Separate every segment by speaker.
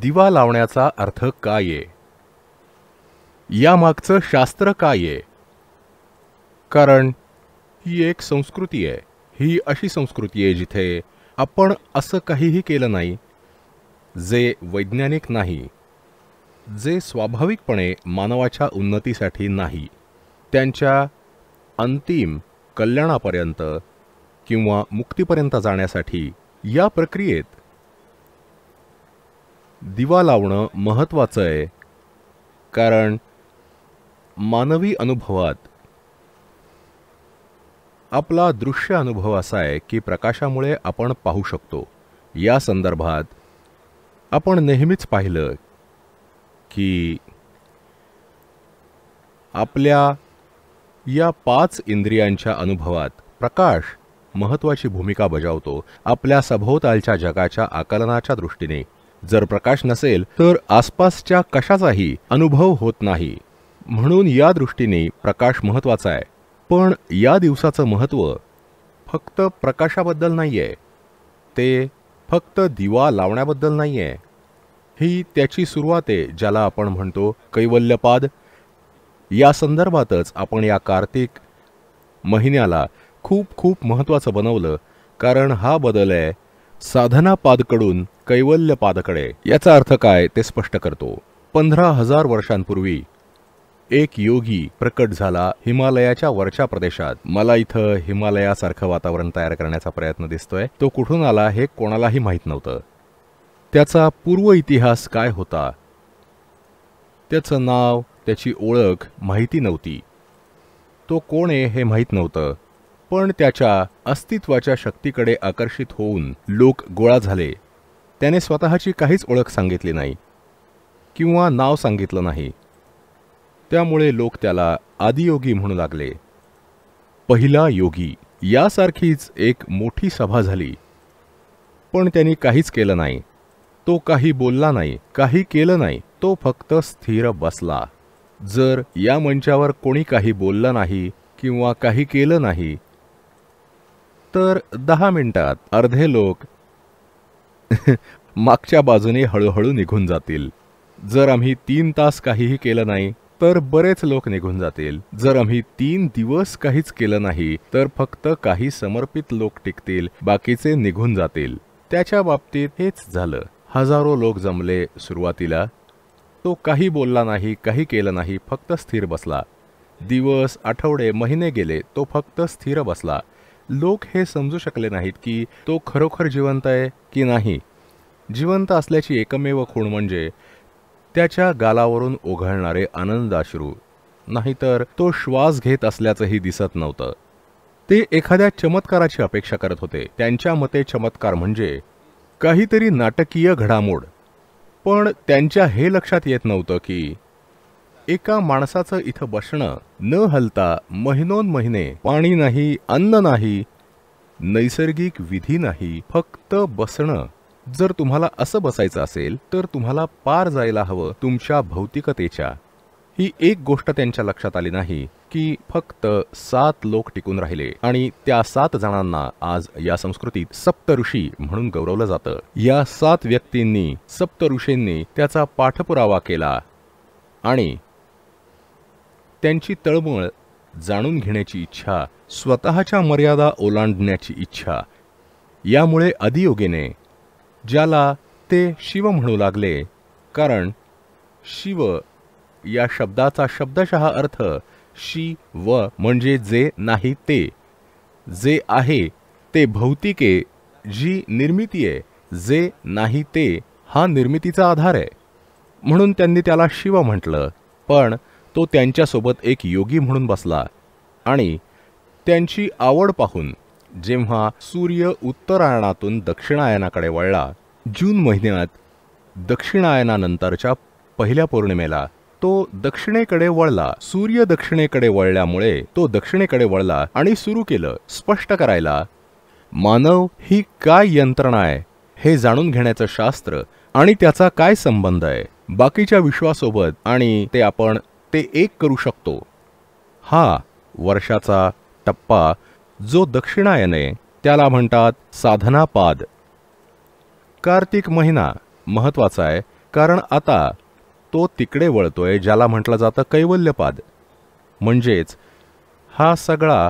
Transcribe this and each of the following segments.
Speaker 1: दिवा लावण्याचा अर्थ काय आहे यामागचं शास्त्र काय आहे कारण ही एक संस्कृती आहे ही अशी संस्कृती आहे जिथे आपण असं काहीही केलं नाही जे वैज्ञानिक नाही जे स्वाभाविकपणे मानवाच्या उन्नतीसाठी नाही त्यांच्या अंतिम कल्याणापर्यंत किंवा मुक्तीपर्यंत जाण्यासाठी या प्रक्रियेत दिवा लावणं महत्त्वाचं आहे कारण मानवी अनुभवात आपला दृश्य अनुभव असा आहे की प्रकाशामुळे आपण पाहू शकतो या संदर्भात आपण नेहमीच पाहिलं की आपल्या या पाच इंद्रियांच्या अनुभवात प्रकाश महत्त्वाची भूमिका बजावतो आपल्या सभोवतालच्या जगाच्या आकलनाच्या दृष्टीने जर प्रकाश नसेल तर आसपासच्या कशाचाही अनुभव होत नाही म्हणून या दृष्टीने प्रकाश महत्वाचा आहे पण या दिवसाचं महत्त्व फक्त प्रकाशाबद्दल नाही आहे ते फक्त दिवा लावण्याबद्दल नाही आहे ही त्याची सुरुवात आहे ज्याला आपण म्हणतो कैवल्यपाद या संदर्भातच आपण या कार्तिक महिन्याला खूप खूप महत्त्वाचं बनवलं कारण हा बदल आहे साधना पादकडून कैवल्य पादकडे याचा अर्थ काय ते स्पष्ट करतो पंधरा हजार वर्षांपूर्वी एक योगी प्रकट झाला हिमालयाच्या वरच्या प्रदेशात मला इथं हिमालयासारखं वातावरण तयार करण्याचा प्रयत्न दिसतोय तो कुठून आला हे कोणालाही माहीत नव्हतं त्याचा पूर्व इतिहास काय होता त्याचं नाव त्याची ओळख माहिती नव्हती तो कोण आहे हे माहीत नव्हतं पण त्याच्या अस्तित्वाच्या शक्तीकडे आकर्षित होऊन लोक गोळा झाले त्याने स्वतःची काहीच ओळख सांगितली नाही किंवा नाव सांगितलं नाही त्यामुळे लोक त्याला आदियोगी म्हणू लागले पहिला योगी यासारखीच एक मोठी सभा झाली पण त्यांनी काहीच केलं नाही तो काही बोलला नाही काही केलं नाही तो फक्त स्थिर बसला जर या मंचावर कोणी काही बोललं नाही किंवा काही केलं नाही तर दहा मिनिटात अर्धे लोक मागच्या बाजूने हळूहळू निघून जातील जर आम्ही तीन तास काहीही केलं नाही तर बरेच लोक निघून जातील जर आम्ही तीन दिवस काहीच केलं नाही तर फक्त काही समर्पित लोक टिकतील बाकीचे निघून जातील त्याच्या बाबतीत हेच झालं हजारो लोक जमले सुरुवातीला तो काही बोलला नाही काही केलं नाही फक्त स्थिर बसला दिवस आठवडे महिने गेले तो फक्त स्थिर बसला लोक हे समजू शकले नाहीत की तो खरोखर जिवंत आहे की नाही जिवंत असल्याची एकमेव खूण म्हणजे त्याच्या गालावरून ओघळणारे आनंदाश्रू नाहीतर तो श्वास घेत असल्याचंही दिसत नव्हतं ते एखाद्या चमत्काराची अपेक्षा करत होते त्यांच्या मते चमत्कार म्हणजे काहीतरी नाटकीय घडामोड पण त्यांच्या हे लक्षात येत नव्हतं की एका माणसाचं इथं बसणं न हलता महिनोन महिने पाणी नाही अन्न नाही नैसर्गिक विधी नाही फक्त बसणं जर तुम्हाला असं बसायचं असेल तर तुम्हाला पार जायला हवं तुमच्या भौतिकतेच्या ही एक गोष्ट त्यांच्या लक्षात आली नाही की फक्त सात लोक टिकून राहिले आणि त्या सात जणांना आज या संस्कृतीत सप्तऋषी म्हणून गौरवलं जातं या सात व्यक्तींनी सप्तऋषींनी त्याचा पाठपुरावा केला आणि त्यांची तळमळ जाणून घेण्याची इच्छा स्वतःच्या मर्यादा ओलांडण्याची इच्छा यामुळे अधियोगेने ज्याला ते शिव म्हणू लागले कारण शिव या शब्दाचा शब्दशः अर्थ शी व म्हणजे जे नाही ते जे आहे ते भौतिके जी निर्मिती आहे जे नाही ते हा निर्मितीचा आधार आहे म्हणून त्यांनी त्याला शिव म्हटलं पण तो त्यांच्यासोबत एक योगी म्हणून बसला आणि त्यांची आवड पाहून जेव्हा सूर्य उत्तरायणातून दक्षिणायनाकडे वळला जून महिन्यात दक्षिणायनानंतरच्या पहिल्या पौर्णिमेला तो दक्षिणेकडे वळला सूर्य दक्षिणेकडे वळल्यामुळे तो दक्षिणेकडे वळला आणि सुरू केलं स्पष्ट करायला मानव ही काय यंत्रणा आहे हे जाणून घेण्याचं शास्त्र आणि त्याचा काय संबंध आहे बाकीच्या विश्वासोबत आणि ते आपण ते एक करू शकतो हा वर्षाचा टप्पा जो दक्षिणायने त्याला म्हणतात साधनापाद कार्तिक महिना महत्वाचा आहे कारण आता तो तिकडे वळतोय ज्याला म्हटलं जातं कैवल्यपाद म्हणजेच हा सगळा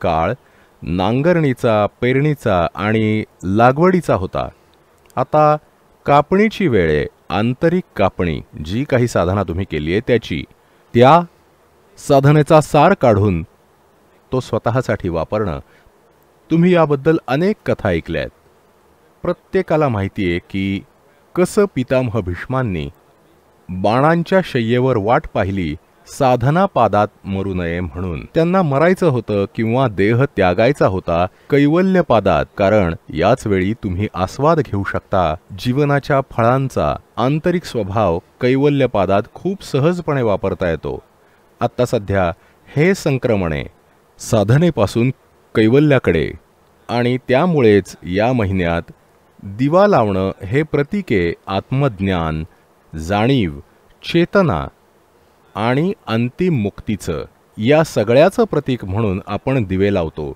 Speaker 1: काळ नांगरणीचा पेरणीचा आणि लागवडीचा होता आता कापणीची वेळ आहे आंतरिक कापणी जी काही साधना तुम्ही केली आहे त्याची त्या साधनेचा सार काढून तो स्वतःसाठी वापरणं तुम्ही याबद्दल अनेक कथा ऐकल्या आहेत प्रत्येकाला माहिती आहे की कसं पितामह भीष्मांनी बाणांच्या शय्येवर वाट पाहिली साधना पादात मरू नये म्हणून त्यांना मरायचं होतं किंवा देह त्यागायचा होता कैवल्य पादात कारण याच वेळी तुम्ही आस्वाद घेऊ शकता जीवनाच्या फळांचा आंतरिक स्वभाव कैवल्य पादात खूप सहजपणे वापरता येतो आत्ता सध्या हे संक्रमणे साधनेपासून कैवल्याकडे आणि त्यामुळेच या महिन्यात दिवा लावणं हे प्रतीके आत्मज्ञान जाणीव चेतना आणि अंतिम मुक्तीचं या सगळ्याचं प्रतीक म्हणून आपण दिवे लावतो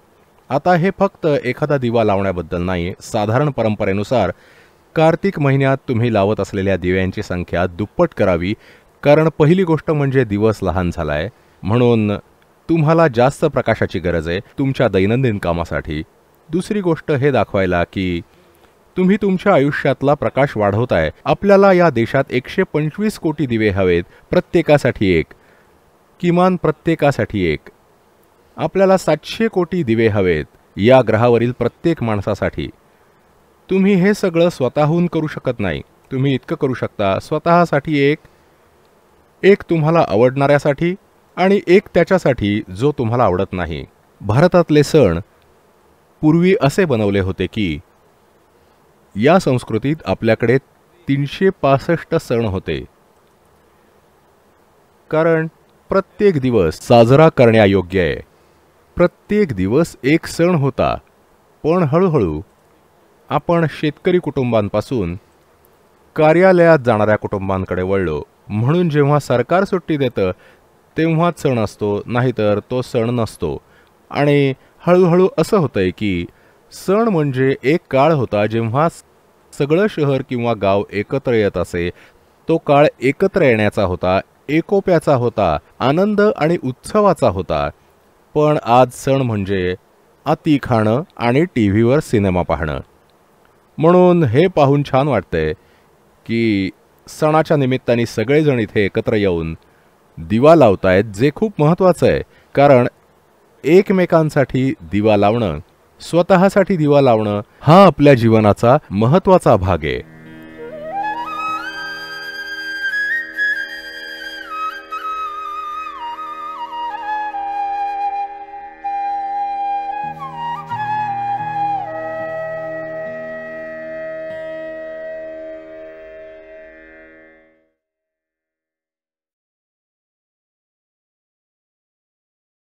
Speaker 1: आता हे फक्त एखादा दिवा लावण्याबद्दल नाही साधारण परंपरेनुसार कार्तिक महिन्यात तुम्ही लावत असलेल्या दिव्यांची संख्या दुप्पट करावी कारण पहिली गोष्ट म्हणजे दिवस लहान झाला आहे म्हणून तुम्हाला जास्त प्रकाशाची गरज आहे तुमच्या दैनंदिन कामासाठी दुसरी गोष्ट हे दाखवायला की तुम्ही तुमच्या आयुष्यातला प्रकाश वाढवताय आपल्याला या देशात एकशे पंचवीस कोटी दिवे हवेत प्रत्येकासाठी एक किमान प्रत्येकासाठी एक आपल्याला सातशे कोटी दिवे हवेत या ग्रहावरील प्रत्येक माणसासाठी तुम्ही हे सगळं स्वतःहून करू शकत नाही तुम्ही इतकं करू शकता स्वतःसाठी एक एक तुम्हाला आवडणाऱ्यासाठी आणि एक त्याच्यासाठी जो तुम्हाला आवडत नाही भारतातले सण पूर्वी असे बनवले होते की या संस्कृतीत आपल्याकडे तीनशे पासष्ट सण होते कारण प्रत्येक दिवस साजरा करण्यायोग्य आहे प्रत्येक दिवस एक सण होता पण हळूहळू आपण शेतकरी कुटुंबांपासून कार्यालयात जाणाऱ्या कुटुंबांकडे वळलो म्हणून जेव्हा सरकार सुट्टी देतं तेव्हाच सण असतो नाहीतर तो सण नसतो आणि हळूहळू असं होतं की सण म्हणजे एक काळ होता जेव्हा सगळं शहर किंवा गाव एकत्र येत असे तो काळ एकत्र येण्याचा होता एकोप्याचा होता आनंद आणि उत्सवाचा होता पण आज सण म्हणजे अति खाणं आणि टी व्हीवर सिनेमा पाहणं म्हणून हे पाहून छान वाटतंय की सणाच्या निमित्ताने सगळेजण इथे एकत्र येऊन दिवा लावतायत जे खूप महत्त्वाचं आहे कारण एकमेकांसाठी दिवा लावणं स्वतःसाठी दिवा लावणं हा आपल्या जीवनाचा महत्वाचा भाग आहे